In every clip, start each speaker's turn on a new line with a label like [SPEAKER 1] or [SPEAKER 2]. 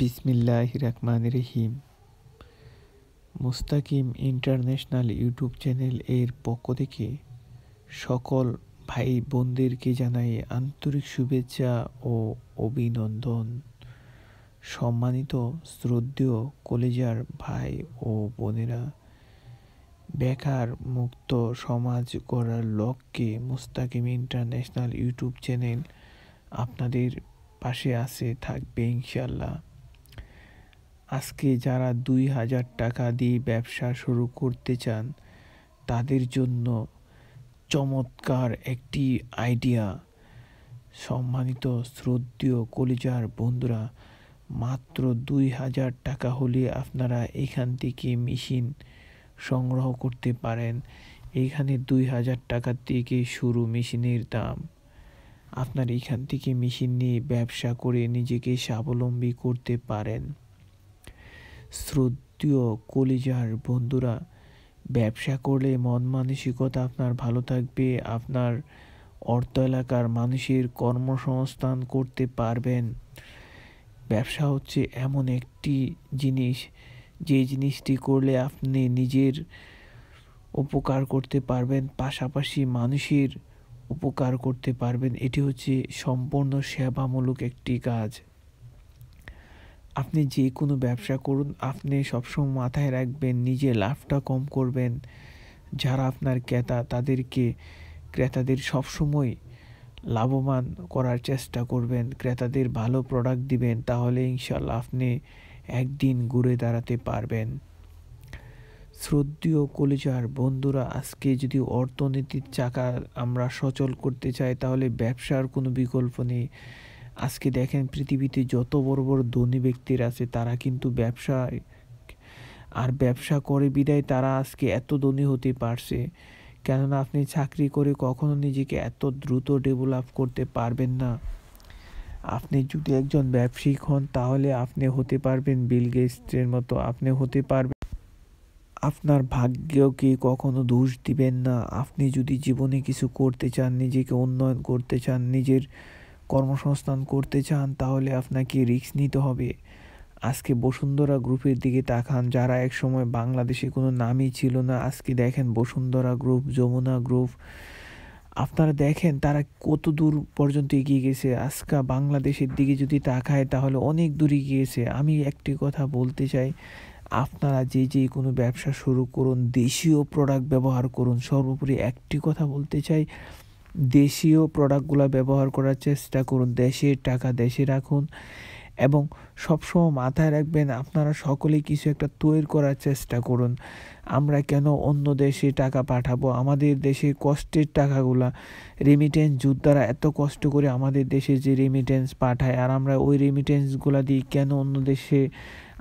[SPEAKER 1] বিসমিল্লাহ রহমান রহিম মুস্তাকিম ইন্টারন্যাশনাল ইউটিউব চ্যানেল এর পক্ষ থেকে সকল ভাই বোনদেরকে জানাই আন্তরিক শুভেচ্ছা ও অভিনন্দন সম্মানিত শ্রদ্ধেয় কলেজার ভাই ও বোনেরা বেকার মুক্ত সমাজ করার লক্ষ্যে মুস্তাকিম ইন্টারন্যাশনাল ইউটিউব চ্যানেল আপনাদের পাশে আছে থাকবে ইনশাল্লাহ আজকে যারা দুই হাজার টাকা দিয়ে ব্যবসা শুরু করতে চান তাদের জন্য চমৎকার একটি আইডিয়া সম্মানিত শ্রদ্ধীয় কলিজার বন্ধুরা মাত্র দুই হাজার টাকা হলে আপনারা এখান থেকে মেশিন সংগ্রহ করতে পারেন এইখানে দুই হাজার টাকার থেকে শুরু মেশিনের দাম আপনার এখান থেকে মেশিন নিয়ে ব্যবসা করে নিজেকে স্বাবলম্বী করতে পারেন শ্রদ্ধীয় কলিজার বন্ধুরা ব্যবসা করলে মন মানসিকতা আপনার ভালো থাকবে আপনার অর্থ এলাকার মানুষের কর্মসংস্থান করতে পারবেন ব্যবসা হচ্ছে এমন একটি জিনিস যে জিনিসটি করলে আপনি নিজের উপকার করতে পারবেন পাশাপাশি মানুষের উপকার করতে পারবেন এটি হচ্ছে সম্পূর্ণ সেবামূলক একটি কাজ আপনি যে কোনো ব্যবসা করুন আপনি সবসময় মাথায় রাখবেন নিজে লাভটা কম করবেন যারা আপনার ক্রেতা তাদেরকে ক্রেতাদের সবসময় লাভবান করার চেষ্টা করবেন ক্রেতাদের ভালো প্রোডাক্ট দিবেন তাহলে ইনশাল্লাহ আপনি একদিন ঘুরে দাঁড়াতে পারবেন শ্রদ্ধীয় কলিজার বন্ধুরা আজকে যদি অর্থনীতির চাকা আমরা সচল করতে চাই তাহলে ব্যবসার কোনো বিকল্প নেই আজকে দেখেন পৃথিবীতে যত বড় বড় ধনী ব্যক্তির আছে তারা কিন্তু ব্যবসা আর ব্যবসা করে বিদায় তারা আজকে এত ধনী হতে পারছে কেননা আপনি চাকরি করে কখনো নিজেকে এত দ্রুত ডেভেলপ করতে পারবেন না আপনি যদি একজন ব্যবসায়িক হন তাহলে আপনি হতে পারবেন বিল গেস্টের মতো আপনি হতে পারবেন আপনার ভাগ্যকে কখনো দোষ দিবেন না আপনি যদি জীবনে কিছু করতে চান নিজেকে উন্নয়ন করতে চান নিজের কর্মসংস্থান করতে চান তাহলে আপনাকে রিস্ক নিতে হবে আজকে বসুন্ধরা গ্রুপের দিকে তাকান যারা একসময় বাংলাদেশে কোনো নামই ছিল না আজকে দেখেন বসুন্ধরা গ্রুপ যমুনা গ্রুপ আপনারা দেখেন তারা কত দূর পর্যন্ত এগিয়ে গেছে আজকে বাংলাদেশের দিকে যদি তাকায় তাহলে অনেক দূর গিয়েছে আমি একটি কথা বলতে চাই আপনারা যে যে কোনো ব্যবসা শুরু করুন দেশীয় প্রোডাক্ট ব্যবহার করুন সর্বোপরি একটি কথা বলতে চাই দেশীয় প্রোডাক্টগুলো ব্যবহার করার চেষ্টা করুন দেশের টাকা দেশে রাখুন এবং সবসময় মাথায় রাখবেন আপনারা সকলেই কিছু একটা তৈরি করার চেষ্টা করুন আমরা কেন অন্য দেশে টাকা পাঠাবো আমাদের দেশে কষ্টের টাকাগুলা রেমিটেন্স যোদ্ধারা এত কষ্ট করে আমাদের দেশে যে রেমিটেন্স পাঠায় আর আমরা ওই রেমিটেন্সগুলা দিয়ে কেন অন্য দেশে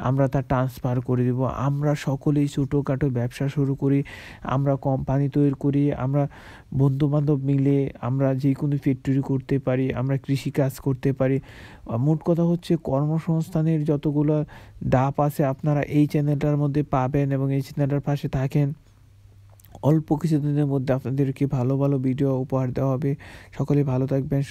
[SPEAKER 1] আমরা তা ট্রান্সফার করে দেব আমরা সকলেই ছোটোখাটো ব্যবসা শুরু করি আমরা কোম্পানি তৈরি করি আমরা বন্ধুবান্ধব মিলে আমরা যে কোনো ফ্যাক্টরি করতে পারি আমরা কৃষিকাজ করতে পারি মোট কথা হচ্ছে কর্মসংস্থানের যতগুলো ডাপ আছে আপনারা এই চ্যানেলটার মধ্যে পাবেন এবং এই চ্যানেলটার পাশে থাকেন অল্প কিছুদিনের মধ্যে আপনাদেরকে ভালো ভালো ভিডিও উপহার দেওয়া হবে সকলে ভালো থাকবেন